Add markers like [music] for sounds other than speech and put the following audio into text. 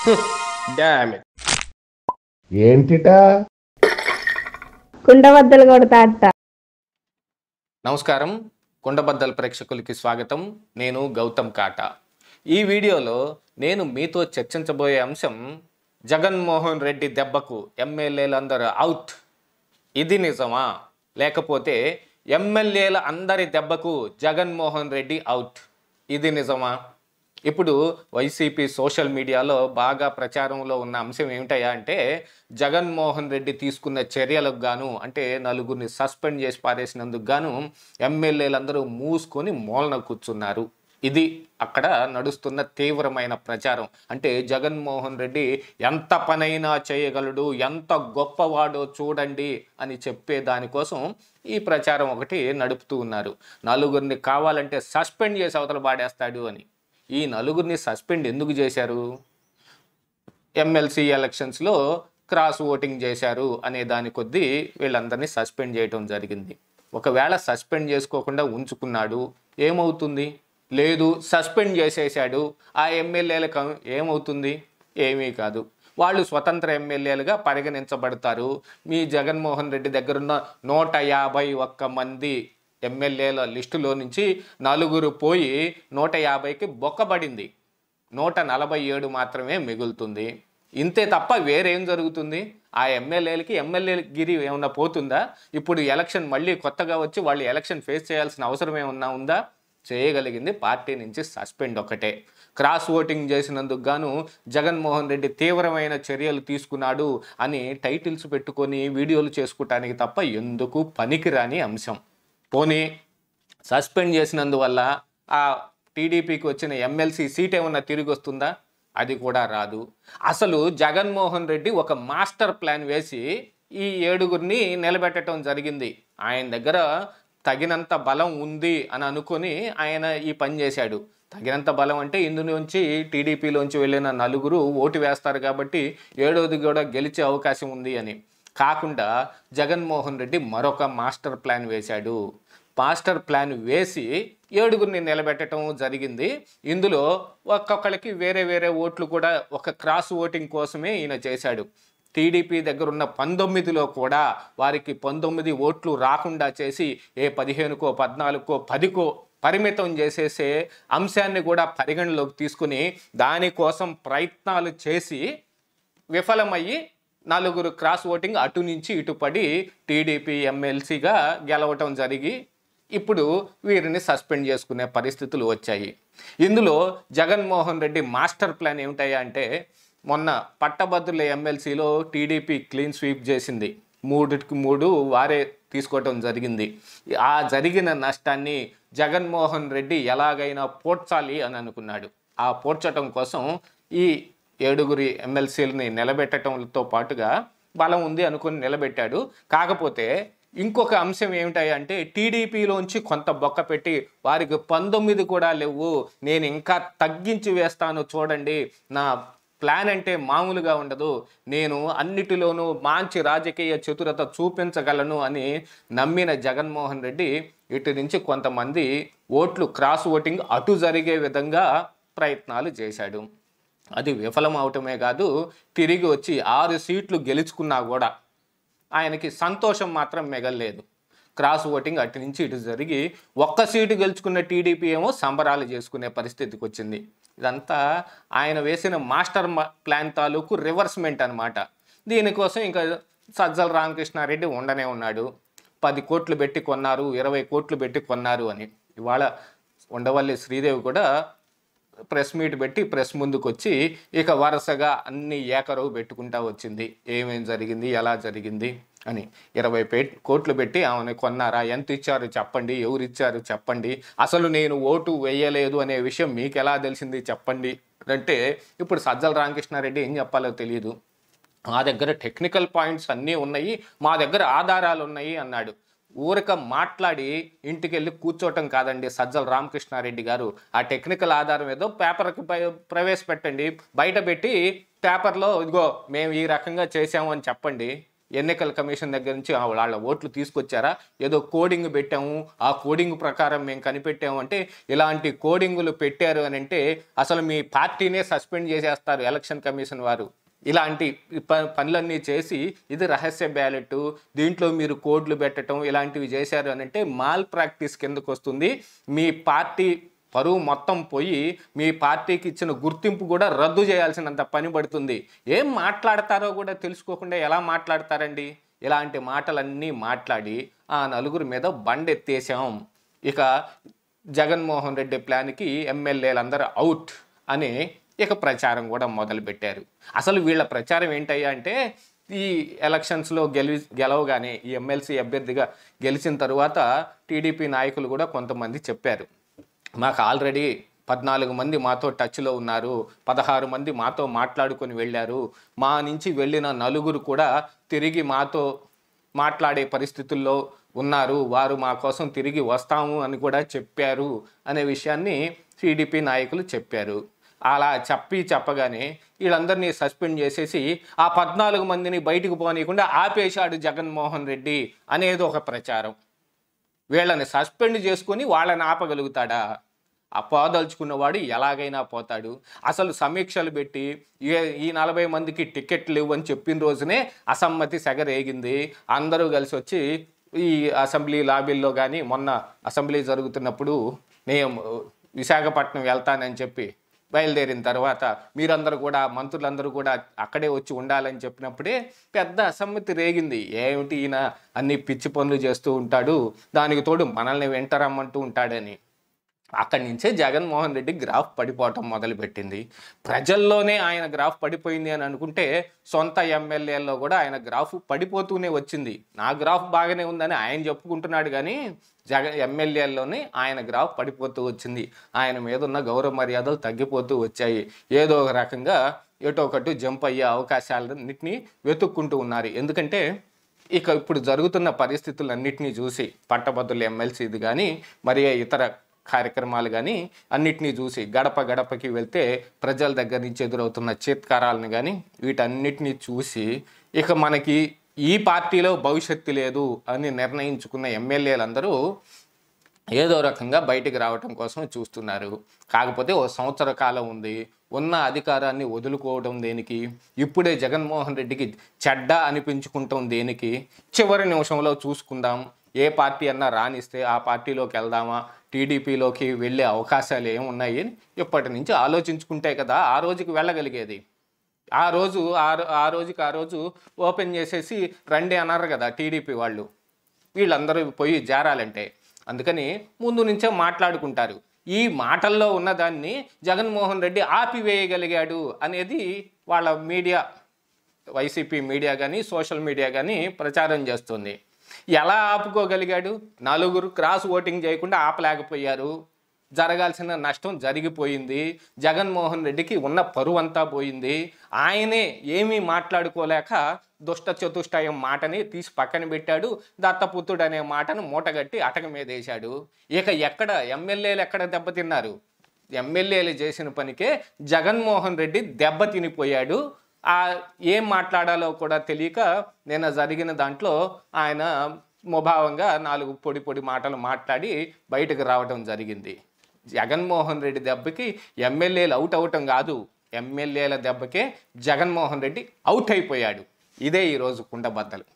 [laughs] ఏంటిటా కుండబద్దలు కొడతా నమస్కారం కుండబద్దల ప్రేక్షకులకి స్వాగతం నేను గౌతమ్ కాటా ఈ వీడియోలో నేను మీతో చర్చించబోయే అంశం జగన్మోహన్ రెడ్డి దెబ్బకు ఎమ్మెల్యేలందరూ అవుట్ ఇది నిజమా లేకపోతే ఎమ్మెల్యేల అందరి దెబ్బకు జగన్మోహన్ రెడ్డి అవుట్ ఇది నిజమా ఇప్పుడు వైసీపీ సోషల్ మీడియాలో బాగా ప్రచారంలో ఉన్న అంశం ఏమిటయా అంటే జగన్మోహన్ రెడ్డి తీసుకున్న చర్యలకు గాను అంటే నలుగురిని సస్పెండ్ చేసి పారేసినందుకు గాను ఎమ్మెల్యేలందరూ మూసుకొని మూలన కూర్చున్నారు ఇది అక్కడ నడుస్తున్న తీవ్రమైన ప్రచారం అంటే జగన్మోహన్ రెడ్డి ఎంత పనైనా చేయగలడు ఎంత గొప్పవాడో చూడండి అని చెప్పే దానికోసం ఈ ప్రచారం ఒకటి నడుపుతూ ఉన్నారు నలుగురిని కావాలంటే సస్పెండ్ చేసి అవతల పాడేస్తాడు అని ఈ నలుగురిని సస్పెండ్ ఎందుకు చేశారు ఎమ్మెల్సీ ఎలక్షన్స్లో క్రాస్ ఓటింగ్ చేశారు అనే దాని కొద్దీ వీళ్ళందరినీ సస్పెండ్ చేయటం జరిగింది ఒకవేళ సస్పెండ్ చేసుకోకుండా ఉంచుకున్నాడు ఏమవుతుంది లేదు సస్పెండ్ చేసేసాడు ఆ ఎమ్మెల్యేలకు ఏమవుతుంది ఏమీ కాదు వాళ్ళు స్వతంత్ర ఎమ్మెల్యేలుగా పరిగణించబడతారు మీ జగన్మోహన్ రెడ్డి దగ్గరున్న నూట యాభై ఒక్క మంది ఎమ్మెల్యేల లిస్టులో నుంచి నలుగురు పోయి నూట యాభైకి బొక్కబడింది నూట నలభై ఏడు మాత్రమే మిగులుతుంది ఇంతే తప్ప వేరేం జరుగుతుంది ఆ ఎమ్మెల్యేలకి గిరి ఏమైనా పోతుందా ఇప్పుడు ఎలక్షన్ మళ్ళీ కొత్తగా వచ్చి వాళ్ళు ఎలక్షన్ ఫేస్ చేయాల్సిన అవసరం ఏమన్నా ఉందా చేయగలిగింది పార్టీ నుంచి సస్పెండ్ ఒకటే క్రాస్ ఓటింగ్ చేసినందుకు గాను జగన్మోహన్ రెడ్డి తీవ్రమైన చర్యలు తీసుకున్నాడు అని టైటిల్స్ పెట్టుకొని వీడియోలు చేసుకోవటానికి తప్ప ఎందుకు పనికిరాని అంశం పోనీ సస్పెండ్ చేసినందువల్ల ఆ టీడీపీకి వచ్చిన ఎమ్మెల్సీ సీట్ ఏమన్నా తిరిగి వస్తుందా అది కూడా రాదు అసలు జగన్మోహన్ రెడ్డి ఒక మాస్టర్ ప్లాన్ వేసి ఈ ఏడుగురిని నిలబెట్టడం జరిగింది ఆయన దగ్గర తగినంత బలం ఉంది అని అనుకుని ఆయన ఈ పని చేశాడు తగినంత బలం అంటే ఇందు నుంచి టీడీపీలోంచి వెళ్ళిన నలుగురు ఓటు వేస్తారు కాబట్టి ఏడవది కూడా గెలిచే అవకాశం ఉంది అని కాకుండా జగన్మోహన్ రెడ్డి మరొక మాస్టర్ ప్లాన్ వేశాడు మాస్టర్ ప్లాన్ వేసి ఏడుగురిని నిలబెట్టడం జరిగింది ఇందులో ఒక్కొక్కరికి వేరే వేరే ఓట్లు కూడా ఒక క్రాస్ ఓటింగ్ కోసమే ఈయన చేశాడు టీడీపీ దగ్గరున్న పంతొమ్మిదిలో కూడా వారికి పంతొమ్మిది ఓట్లు రాకుండా చేసి ఏ పదిహేనుకో పద్నాలుగుకో పదికో పరిమితం చేసేసే అంశాన్ని కూడా పరిగణలోకి తీసుకుని దానికోసం ప్రయత్నాలు చేసి విఫలమయ్యి నలుగురు క్రాస్ ఓటింగ్ అటు నుంచి ఇటు పడి టీడీపీ ఎమ్మెల్సీగా గెలవటం జరిగి ఇప్పుడు వీరిని సస్పెండ్ చేసుకునే పరిస్థితులు వచ్చాయి ఇందులో జగన్మోహన్ రెడ్డి మాస్టర్ ప్లాన్ ఏమిటయ్యా అంటే మొన్న పట్టభద్రుల ఎమ్మెల్సీలో టీడీపీ క్లీన్ స్వీప్ చేసింది మూడుకి మూడు వారే తీసుకోవటం జరిగింది ఆ జరిగిన నష్టాన్ని జగన్మోహన్ రెడ్డి ఎలాగైనా పోడ్చాలి అని అనుకున్నాడు ఆ పోడ్చటం కోసం ఈ ఏడుగురి ఎమ్మెల్సీలని నిలబెట్టడంతో పాటుగా బలం ఉంది అనుకుని నిలబెట్టాడు కాకపోతే ఇంకొక అంశం ఏమిటంటే టీడీపీలోంచి కొంత బొక్క పెట్టి వారికి పంతొమ్మిది కూడా లేవు నేను ఇంకా తగ్గించి వేస్తాను చూడండి నా ప్లాన్ అంటే మామూలుగా ఉండదు నేను అన్నిటిలోనూ మంచి రాజకీయ చతురత చూపించగలను అని నమ్మిన జగన్మోహన్ రెడ్డి ఇటు నుంచి కొంతమంది ఓట్లు క్రాస్ ఓటింగ్ అటు జరిగే విధంగా ప్రయత్నాలు చేశాడు అది విఫలం అవటమే కాదు తిరిగి వచ్చి ఆరు సీట్లు గెలుచుకున్నా కూడా ఆయనకి సంతోషం మాత్రం మిగలేదు క్రాస్ ఓటింగ్ అటు నుంచి ఇటు జరిగి ఒక్క సీటు గెలుచుకున్న టీడీపీ ఏమో సంబరాలు చేసుకునే పరిస్థితికి వచ్చింది ఇదంతా ఆయన వేసిన మాస్టర్ ప్లాన్ తాలూకు రివర్స్మెంట్ అనమాట దీనికోసం ఇంకా సజ్జల రామకృష్ణారెడ్డి ఉండనే ఉన్నాడు పది కోట్లు పెట్టి కొన్నారు ఇరవై కోట్లు పెట్టి కొన్నారు అని ఇవాళ ఉండవల్లి శ్రీదేవి కూడా ప్రెస్ మీట్ పెట్టి ప్రెస్ ముందుకు వచ్చి ఇక వరుసగా అన్ని ఏకరవు పెట్టుకుంటా వచ్చింది ఏమేం జరిగింది ఎలా జరిగింది అని ఇరవై పే కోట్లు పెట్టి ఆమెను కొన్నారా ఎంత ఇచ్చారు చెప్పండి ఎవరు ఇచ్చారు చెప్పండి అసలు నేను ఓటు వేయలేదు అనే విషయం మీకు ఎలా తెలిసింది చెప్పండి అంటే ఇప్పుడు సజ్జల రామకృష్ణారెడ్డి ఏం చెప్పాలో తెలియదు మా దగ్గర టెక్నికల్ పాయింట్స్ అన్నీ ఉన్నాయి మా దగ్గర ఆధారాలు ఉన్నాయి అన్నాడు ఊరిక మాట్లాడి ఇంటికి వెళ్ళి కూర్చోవటం కాదండి సజ్జల రామకృష్ణారెడ్డి గారు ఆ టెక్నికల్ ఆధారం ఏదో పేపర్కి ప్రవేశపెట్టండి బయట పెట్టి పేపర్లో ఇదిగో మేము ఈ రకంగా చేసాము అని చెప్పండి ఎన్నికల కమిషన్ దగ్గర నుంచి వాళ్ళ ఓట్లు తీసుకొచ్చారా ఏదో కోడింగ్ పెట్టాము ఆ కోడింగ్ ప్రకారం మేము కనిపెట్టాము అంటే ఇలాంటి కోడింగులు పెట్టారు అని అంటే అసలు మీ పార్టీనే సస్పెండ్ చేసేస్తారు ఎలక్షన్ కమిషన్ వారు ఇలాంటి పనులన్నీ చేసి ఇది రహస్య బ్యాలెట్ దీంట్లో మీరు కోడ్లు పెట్టడం ఇలాంటివి చేశారు అని అంటే మాల్ ప్రాక్టీస్ కిందకు వస్తుంది మీ పార్టీ పరువు మొత్తం పోయి మీ పార్టీకి ఇచ్చిన గుర్తింపు కూడా రద్దు చేయాల్సినంత పని పడుతుంది ఏం మాట్లాడతారో కూడా తెలుసుకోకుండా ఎలా మాట్లాడతారండి ఇలాంటి మాటలన్నీ మాట్లాడి ఆ నలుగురి మీద బండెత్తేసాం ఇక జగన్మోహన్ రెడ్డి ప్లాన్కి ఎమ్మెల్యేలందరూ అవుట్ అని ఇక ప్రచారం కూడా మొదలుపెట్టారు అసలు వీళ్ళ ప్రచారం ఏంటయ్యా అంటే ఈ ఎలక్షన్స్లో గెలి గెలవగానే ఈ ఎమ్మెల్సీ అభ్యర్థిగా గెలిచిన తరువాత టీడీపీ నాయకులు కూడా కొంతమంది చెప్పారు మాకు ఆల్రెడీ పద్నాలుగు మంది మాతో టచ్లో ఉన్నారు పదహారు మంది మాతో మాట్లాడుకొని వెళ్ళారు మా నుంచి వెళ్ళిన నలుగురు కూడా తిరిగి మాతో మాట్లాడే పరిస్థితుల్లో ఉన్నారు వారు మా కోసం తిరిగి వస్తాము అని కూడా చెప్పారు అనే విషయాన్ని టీడీపీ నాయకులు చెప్పారు అలా చెప్పి చెప్పగానే వీళ్ళందరినీ సస్పెండ్ చేసేసి ఆ పద్నాలుగు మందిని బయటకు పోనీయకుండా ఆపేశాడు జగన్మోహన్ రెడ్డి అనేది ఒక ప్రచారం వీళ్ళని సస్పెండ్ చేసుకొని వాళ్ళని ఆపగలుగుతాడా ఆ పోదలుచుకున్నవాడు ఎలాగైనా పోతాడు అసలు సమీక్షలు పెట్టి ఏ ఈ నలభై మందికి టికెట్లు లేవు అని చెప్పిన రోజునే అసమ్మతి సెగరేగింది అందరూ కలిసి వచ్చి ఈ అసెంబ్లీ లాబీల్లో కానీ మొన్న అసెంబ్లీ జరుగుతున్నప్పుడు నేను విశాఖపట్నం వెళ్తానని చెప్పి బయలుదేరిన తర్వాత మీరందరూ కూడా మంత్రులందరూ కూడా అక్కడే వచ్చి ఉండాలని చెప్పినప్పుడే పెద్ద అసమ్మతి రేగింది ఏమిటి ఈయన అన్ని పిచ్చి పనులు చేస్తూ ఉంటాడు దానికి తోడు మనల్ని రమ్మంటూ ఉంటాడని అక్కడి నుంచే జగన్మోహన్ రెడ్డి గ్రాఫ్ పడిపోవటం మొదలుపెట్టింది ప్రజల్లోనే ఆయన గ్రాఫ్ పడిపోయింది అని అనుకుంటే సొంత ఎమ్మెల్యేల్లో కూడా ఆయన గ్రాఫ్ పడిపోతూనే వచ్చింది నా గ్రాఫ్ బాగానే ఉందని ఆయన చెప్పుకుంటున్నాడు కానీ జగ ఎమ్మెల్యేల్లోనే ఆయన గ్రాఫ్ పడిపోతూ వచ్చింది ఆయన మీద ఉన్న గౌరవ మర్యాదలు తగ్గిపోతూ వచ్చాయి ఏదో ఒక రకంగా ఎటో ఒకటి జంప్ అయ్యే అవకాశాలన్నింటినీ వెతుక్కుంటూ ఉన్నారు ఎందుకంటే ఇక ఇప్పుడు జరుగుతున్న పరిస్థితులన్నింటినీ చూసి పట్టభద్రుల ఎమ్మెల్సీది కానీ మరి ఇతర కార్యక్రమాలు కానీ అన్నిటినీ చూసి గడప గడపకి వెళ్తే ప్రజల దగ్గర నుంచి ఎదురవుతున్న చేత్కారాలను కానీ వీటన్నిటిని చూసి ఇక మనకి ఈ పార్టీలో భవిష్యత్తు లేదు అని నిర్ణయించుకున్న ఎమ్మెల్యేలందరూ ఏదో రకంగా బయటికి రావటం కోసం చూస్తున్నారు కాకపోతే ఓ సంవత్సర కాలం ఉంది ఉన్న అధికారాన్ని వదులుకోవడం దేనికి ఇప్పుడే జగన్మోహన్ రెడ్డికి చెడ్డ అనిపించుకుంటాం దేనికి చివరి నిమిషంలో చూసుకుందాం ఏ పార్టీ అన్నా రాణిస్తే ఆ పార్టీలోకి వెళ్దామా టీడీపీలోకి వెళ్ళే అవకాశాలు ఏమున్నాయి అని ఇప్పటి నుంచి ఆలోచించుకుంటే కదా ఆ రోజుకి వెళ్ళగలిగేది ఆ రోజు ఆ రోజుకి ఆ రోజు ఓపెన్ చేసేసి రండి అన్నారు కదా టీడీపీ వాళ్ళు వీళ్ళందరూ పోయి జారాలంటే అందుకని ముందు నుంచే మాట్లాడుకుంటారు ఈ మాటల్లో ఉన్నదాన్ని జగన్మోహన్ రెడ్డి ఆపివేయగలిగాడు అనేది వాళ్ళ మీడియా వైసీపీ మీడియా కానీ సోషల్ మీడియా కానీ ప్రచారం చేస్తుంది ఎలా ఆపుకోగలిగాడు నలుగురు క్రాస్ ఓటింగ్ చేయకుండా ఆపలేకపోయారు జరగాల్సిన నష్టం జరిగిపోయింది జగన్మోహన్ రెడ్డికి ఉన్న పరువంతా పోయింది ఆయనే ఏమీ మాట్లాడుకోలేక దుష్ట చతుష్టయం మాటని తీసి పక్కన పెట్టాడు దత్తపుత్రుడు అనే మాటను మూటగట్టి అటక మీద వేశాడు ఇక ఎక్కడ ఎమ్మెల్యేలు ఎక్కడ దెబ్బతిన్నారు ఎమ్మెల్యేలు చేసిన పనికే జగన్మోహన్ రెడ్డి దెబ్బ తినిపోయాడు ఆ ఏం మాట్లాడాలో కూడా తెలియక నేను జరిగిన దాంట్లో ఆయన ముభావంగా నాలుగు పొడి పొడి మాటలు మాట్లాడి బయటకు రావడం జరిగింది జగన్మోహన్ రెడ్డి దెబ్బకి ఎమ్మెల్యేలు అవుట్ అవటం కాదు ఎమ్మెల్యేల దెబ్బకే జగన్మోహన్ రెడ్డి అవుట్ అయిపోయాడు ఇదే ఈరోజు కుండబద్దలు